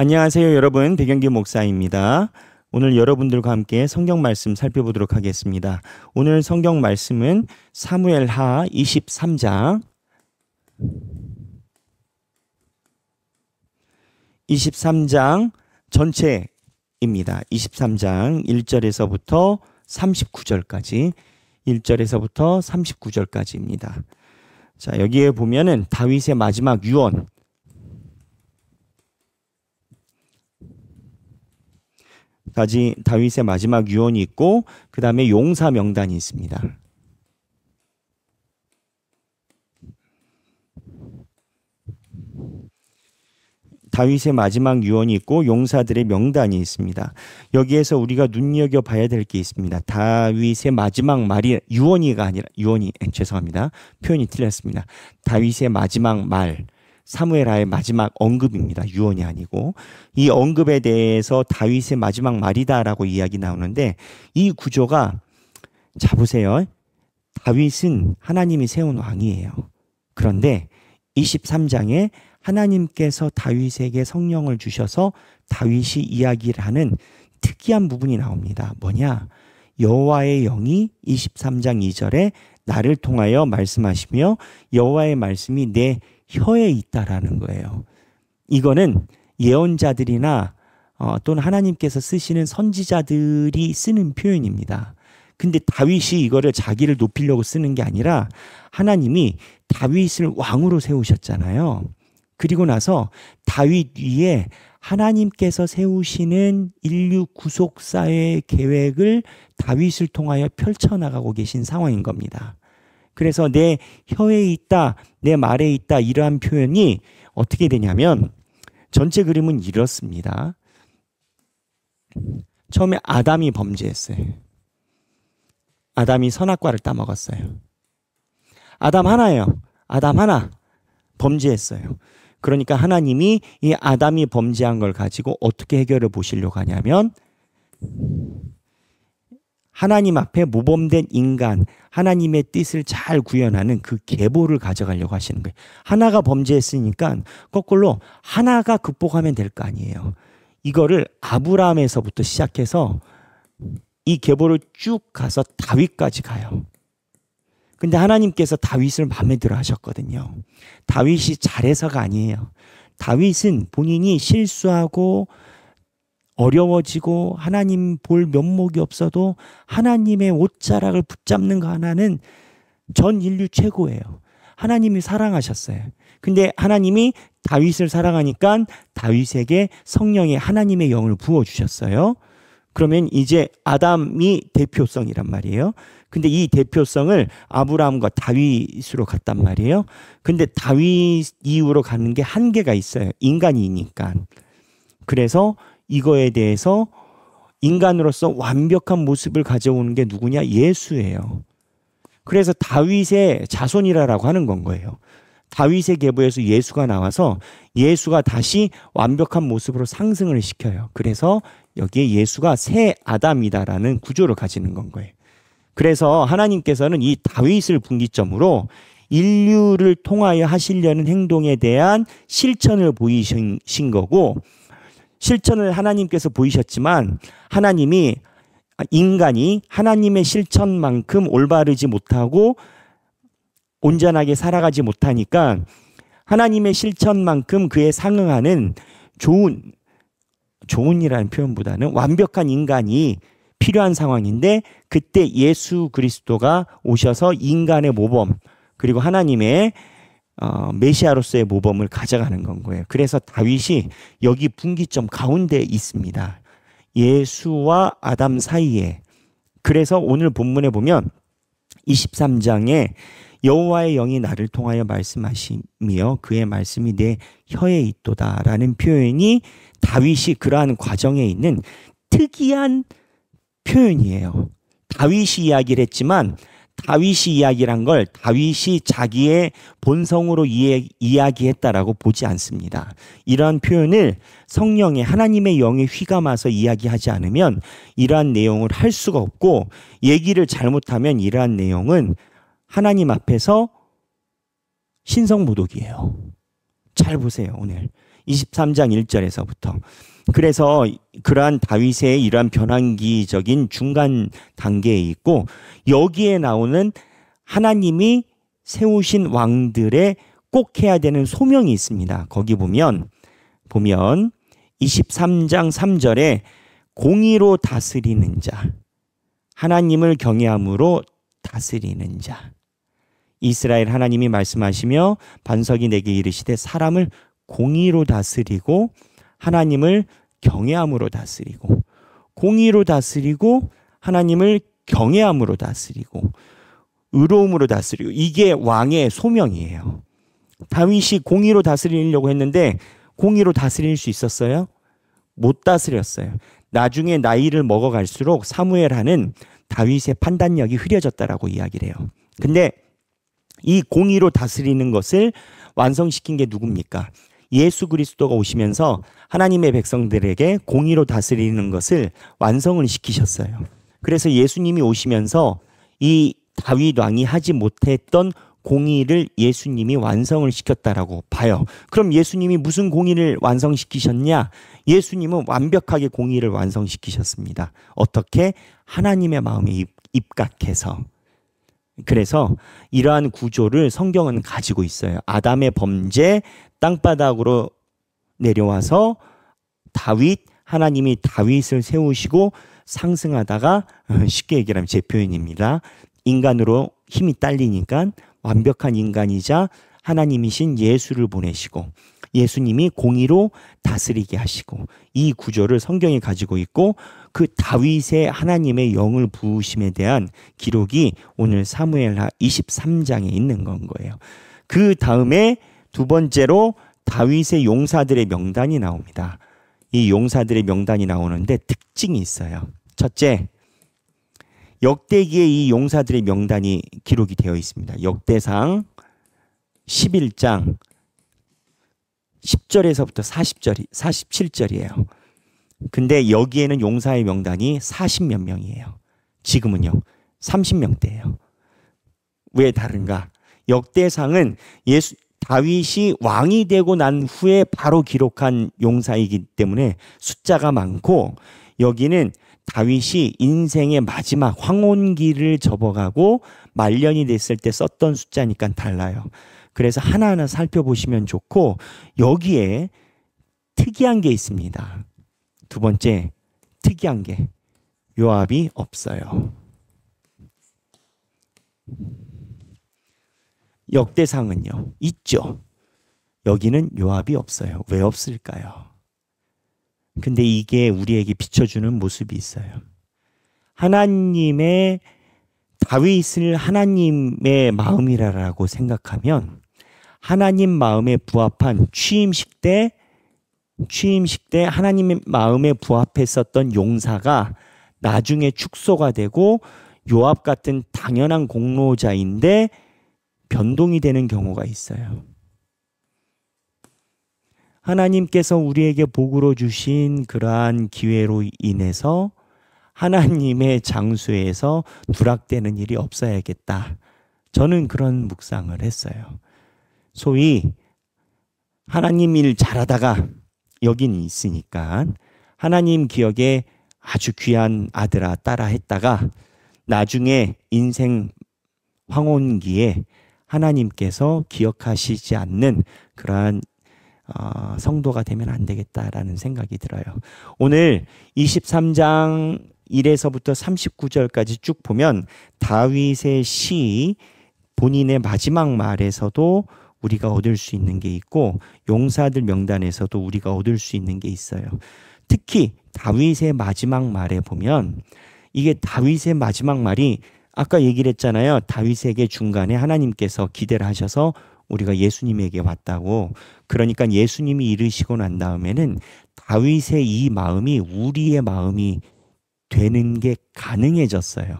안녕하세요, 여러분. 배경기 목사입니다. 오늘 여러분들과 함께 성경 말씀 살펴보도록 하겠습니다. 오늘 성경 말씀은 사무엘하 23장 23장 전체입니다. 23장 1절에서부터 39절까지 1절에서부터 39절까지입니다. 자, 여기에 보면은 다윗의 마지막 유언 까지 다윗의 마지막 유언이 있고 그 다음에 용사 명단이 있습니다. 다윗의 마지막 유언이 있고 용사들의 명단이 있습니다. 여기에서 우리가 눈여겨 봐야 될 게 있습니다. 다윗의 마지막 말이 유언이가 아니라 유언이 예, 죄송합니다. 표현이 틀렸습니다. 다윗의 마지막 말 사무엘하의 마지막 언급입니다. 유언이 아니고 이 언급에 대해서 다윗의 마지막 말이다라고 이야기 나오는데 이 구조가 자 보세요. 다윗은 하나님이 세운 왕이에요. 그런데 23장에 하나님께서 다윗에게 성령을 주셔서 다윗이 이야기를 하는 특이한 부분이 나옵니다. 뭐냐? 여호와의 영이 23장 2절에 나를 통하여 말씀하시며 여호와의 말씀이 내 혀에 있다라는 거예요. 이거는 예언자들이나 어, 또는 하나님께서 쓰시는 선지자들이 쓰는 표현입니다. 근데 다윗이 이거를 자기를 높이려고 쓰는 게 아니라 하나님이 다윗을 왕으로 세우셨잖아요. 그리고 나서 다윗 위에 하나님께서 세우시는 인류 구속사의 계획을 다윗을 통하여 펼쳐나가고 계신 상황인 겁니다. 그래서 내 혀에 있다, 내 말에 있다 이러한 표현이 어떻게 되냐면 전체 그림은 이렇습니다. 처음에 아담이 범죄했어요. 아담이 선악과를 따먹었어요. 아담 하나예요. 아담 하나 범죄했어요. 그러니까 하나님이 이 아담이 범죄한 걸 가지고 어떻게 해결해 보시려고 하냐면 하나님 앞에 모범된 인간, 하나님의 뜻을 잘 구현하는 그 계보를 가져가려고 하시는 거예요. 하나가 범죄했으니까 거꾸로 하나가 극복하면 될 거 아니에요. 이거를 아브라함에서부터 시작해서 이 계보를 쭉 가서 다윗까지 가요. 근데 하나님께서 다윗을 마음에 들어 하셨거든요. 다윗이 잘해서가 아니에요. 다윗은 본인이 실수하고 어려워지고 하나님 볼 면목이 없어도 하나님의 옷자락을 붙잡는 거 하나는 전 인류 최고예요. 하나님이 사랑하셨어요. 근데 하나님이 다윗을 사랑하니까 다윗에게 성령의 하나님의 영을 부어 주셨어요. 그러면 이제 아담이 대표성이란 말이에요. 근데 이 대표성을 아브라함과 다윗으로 갔단 말이에요. 근데 다윗 이후로 가는 게 한계가 있어요. 인간이니까. 그래서 이거에 대해서 인간으로서 완벽한 모습을 가져오는 게 누구냐? 예수예요. 그래서 다윗의 자손이라라고 하는 건 거예요. 다윗의 계보에서 예수가 나와서 예수가 다시 완벽한 모습으로 상승을 시켜요. 그래서 여기에 예수가 새 아담이다라는 구조를 가지는 건 거예요. 그래서 하나님께서는 이 다윗을 분기점으로 인류를 통하여 하시려는 행동에 대한 실천을 보이신 거고 실천을 하나님께서 보이셨지만 하나님이 인간이 하나님의 실천만큼 올바르지 못하고 온전하게 살아가지 못하니까 하나님의 실천만큼 그에 상응하는 좋은 좋은이라는 표현보다는 완벽한 인간이 필요한 상황인데 그때 예수 그리스도가 오셔서 인간의 모범 그리고 하나님의 어, 메시아로서의 모범을 가져가는 건 거예요. 그래서 다윗이 여기 분기점 가운데 있습니다. 예수와 아담 사이에. 그래서 오늘 본문에 보면 23장에 여호와의 영이 나를 통하여 말씀하시며 그의 말씀이 내 혀에 있도다라는 표현이 다윗이 그러한 과정에 있는 특이한 표현이에요. 다윗이 이야기를 했지만 다윗이 이야기란 걸 다윗이 자기의 본성으로 이야기했다라고 보지 않습니다. 이러한 표현을 성령의 하나님의 영에 휘감아서 이야기하지 않으면 이러한 내용을 할 수가 없고 얘기를 잘못하면 이러한 내용은 하나님 앞에서 신성모독이에요. 잘 보세요, 오늘. 23장 1절에서부터. 그래서 그러한 다윗의 이러한 변환기적인 중간 단계에 있고 여기에 나오는 하나님이 세우신 왕들의 꼭 해야 되는 소명이 있습니다. 거기 보면 보면 23장 3절에 공의로 다스리는 자 하나님을 경외함으로 다스리는 자 이스라엘 하나님이 말씀하시며 반석이 내게 이르시되 사람을 공의로 다스리고 하나님을 경외함으로 다스리고 공의로 다스리고 하나님을 경외함으로 다스리고 의로움으로 다스리고 이게 왕의 소명이에요. 다윗이 공의로 다스리려고 했는데 공의로 다스릴 수 있었어요? 못 다스렸어요. 나중에 나이를 먹어갈수록 사무엘하는 다윗의 판단력이 흐려졌다라고 이야기를 해요. 근데 이 공의로 다스리는 것을 완성시킨 게 누굽니까? 예수 그리스도가 오시면서 하나님의 백성들에게 공의로 다스리는 것을 완성을 시키셨어요. 그래서 예수님이 오시면서 이 다윗 왕이 하지 못했던 공의를 예수님이 완성을 시켰다라고 봐요. 그럼 예수님이 무슨 공의를 완성시키셨냐? 예수님은 완벽하게 공의를 완성시키셨습니다. 어떻게 하나님의 마음에 입, 입각해서 그래서 이러한 구조를 성경은 가지고 있어요. 아담의 범죄 땅바닥으로 내려와서 다윗 하나님이 다윗을 세우시고 상승하다가 어, 쉽게 얘기하면 제 표현입니다. 인간으로 힘이 딸리니까 완벽한 인간이자 하나님이신 예수를 보내시고 예수님이 공의로 다스리게 하시고 이 구조를 성경이 가지고 있고 그 다윗의 하나님의 영을 부으심에 대한 기록이 오늘 사무엘하 23장에 있는 건 거예요. 그 다음에 두 번째로 다윗의 용사들의 명단이 나옵니다. 이 용사들의 명단이 나오는데 특징이 있어요. 첫째, 역대기에 이 용사들의 명단이 기록이 되어 있습니다. 역대상 11장 10절에서부터 40절, 47절이에요. 근데 여기에는 용사의 명단이 40 몇 명이에요. 지금은요. 30명대예요. 왜 다른가? 역대상은 예수 다윗이 왕이 되고 난 후에 바로 기록한 용사이기 때문에 숫자가 많고 여기는 다윗이 인생의 마지막 황혼기를 접어가고 말년이 됐을 때 썼던 숫자니까 달라요. 그래서 하나하나 살펴보시면 좋고 여기에 특이한 게 있습니다. 두 번째, 특이한 게 요압이 없어요. 역대상은요. 있죠. 여기는 요압이 없어요. 왜 없을까요? 근데 이게 우리에게 비춰주는 모습이 있어요. 하나님의 다윗을 하나님의 마음이라고 생각하면 하나님 마음에 부합한 취임식 때 취임식 때 하나님의 마음에 부합했었던 용사가 나중에 축소가 되고 요압 같은 당연한 공로자인데 변동이 되는 경우가 있어요. 하나님께서 우리에게 복으로 주신 그러한 기회로 인해서 하나님의 장수에서 누락되는 일이 없어야겠다. 저는 그런 묵상을 했어요. 소위 하나님 일 잘하다가 여긴 있으니까 하나님 기억에 아주 귀한 아들아 따라 했다가 나중에 인생 황혼기에 하나님께서 기억하시지 않는 그러한 어, 성도가 되면 안 되겠다라는 생각이 들어요. 오늘 23장 1에서부터 39절까지 쭉 보면 다윗의 시 본인의 마지막 말에서도 우리가 얻을 수 있는 게 있고 용사들 명단에서도 우리가 얻을 수 있는 게 있어요. 특히 다윗의 마지막 말에 보면 이게 다윗의 마지막 말이 아까 얘기를 했잖아요. 다윗에게 중간에 하나님께서 기대를 하셔서 우리가 예수님에게 왔다고. 그러니까 예수님이 이르시고 난 다음에는 다윗의 이 마음이 우리의 마음이 되는 게 가능해졌어요.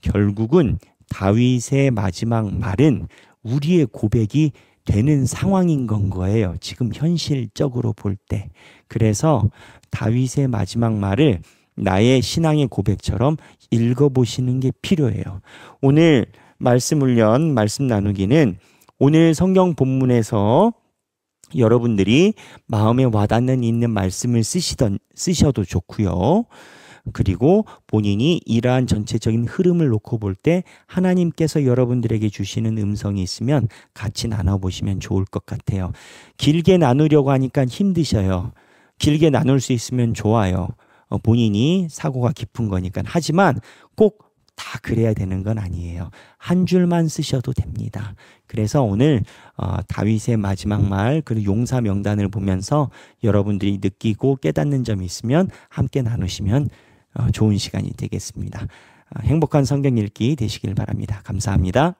결국은 다윗의 마지막 말은 우리의 고백이 되는 상황인 건 거예요. 지금 현실적으로 볼 때. 그래서 다윗의 마지막 말을 나의 신앙의 고백처럼 읽어보시는 게 필요해요. 오늘 말씀 훈련, 말씀 나누기는 오늘 성경 본문에서 여러분들이 마음에 와닿는 있는 말씀을 쓰시던 쓰셔도 좋고요. 그리고 본인이 이러한 전체적인 흐름을 놓고 볼 때 하나님께서 여러분들에게 주시는 음성이 있으면 같이 나눠보시면 좋을 것 같아요. 길게 나누려고 하니까 힘드셔요. 길게 나눌 수 있으면 좋아요. 어, 본인이 사고가 깊은 거니까. 하지만 꼭 다 그래야 되는 건 아니에요. 한 줄만 쓰셔도 됩니다. 그래서 오늘 어, 다윗의 마지막 말 그리고 용사 명단을 보면서 여러분들이 느끼고 깨닫는 점이 있으면 함께 나누시면 어, 좋은 시간이 되겠습니다. 아, 행복한 성경 읽기 되시길 바랍니다. 감사합니다.